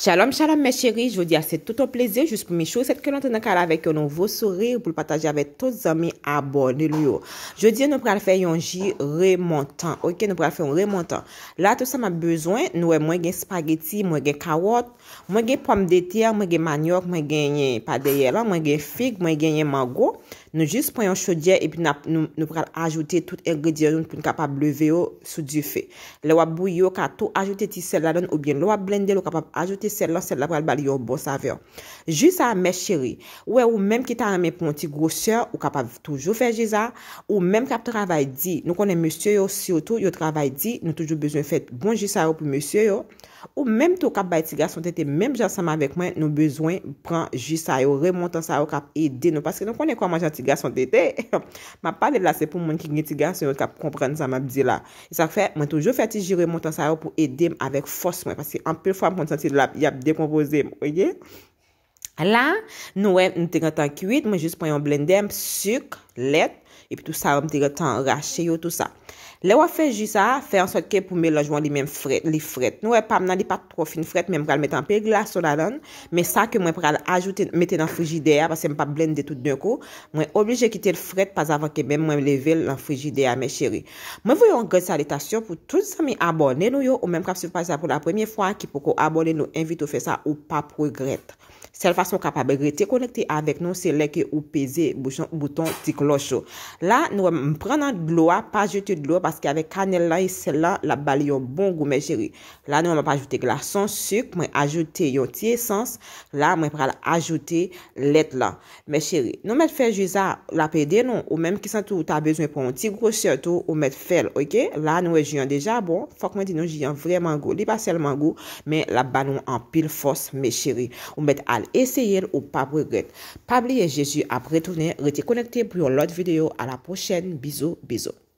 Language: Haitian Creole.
Shalom, shalom mè chéri. Je vous dis a c'est tout au plaisir. Juste pou mè chou. C'est que l'on te nè kala vek yo. Non vou sourire. Pou l'patage avek tout zami abon. Nè li yo. Je vous dis a nou pral fè yon ji remontan. Ok, nou pral fè yon remontan. La tout sa mè bezwen. Nou wè mwen gen spageti, mwen gen karot, mwen gen pwam de ter, mwen gen manyok, mwen gen yon padeyeran, mwen gen fig, mwen gen yon mango. Nou jist pou yon chaudier. E pi nou pral ajoute tout ingredient pou nou kapab leve yo sou di fè. Le wap bou yo ka tou ajoute Sè la sè la pral bal yo bon saver Jisa mè chéri Ouè ou mèm ki ta mè pwanti grosè Ou kap av toujou fè jisa Ou mèm kap travè di Nou konè mè sè yo sio tou yo travè di Nou toujou bezon fèt bon jisa yo pou mè sè yo Ou menm tou kap bay tiga son tete, menm jan sama vek mwen nou bezwen pran jisa yo remontan sa yo kap ede nou. Paske nou konen kwa man jan tiga son tete, ma pale la se pou mwen ki gne tiga se yo kap kompren zan map di la. Sa fe, mwen toujou feti jire montan sa yo pou edem avek fos mwen, paske anpe l fwa m kontanti l ap yap dekomposem, oye. La, nou wèm nou tiga tan kuit, mwen jis pwoyon blendem suk, let, epi tou sa wèm tiga tan rache yo tout sa. Le wè fè jisa, fè an sot ke pou mè lojwan li mèm fred. Nou wè e pam nan li pat tro fin fred, mè m pral mèt an pe glas sou la lan, mè sa ke mwen pral ajoute, mètè nan frigidea, pasè m pa blendè tout nou ko, mwen oblige kite l fred pas avan ke mè m mèm leve lan frigidea, mè chéri. Mwen vwe yon gred salitasyon pou tout sa mè abone nou yo, ou mèm kap se fwa pa sa pou la premye fwa, ki pou ko abone nou, invite ou fè sa ou pa pro gred. Sel fason kapabè gred, te konekte avèk nou, se lekè ou peze bouton ti klochou. La Paske ave kanel la yi e sel la la bali yon bon gwo me cheri. La nou an pa ajoute glasans suk. Mwen ajoute yon ti esans. La mwen pral ajoute let la. Me cheri. Nou mwen fèl ju za la pèdè nou. Ou mèm ki san tou ta bezwen pou yon ti grosè tou. Ou mwen fèl. Ok. La nou e jiyan deja bon. Fòk mwen di nou jiyan vreman gwo. Li pa sel man gwo. Men la bali an pil fòs me cheri. Ou mwen al eseye ou pa bregèt. Pabli e jesu apre tounè. Reti konekte pou yon lot videyo. A la pochen. Bizou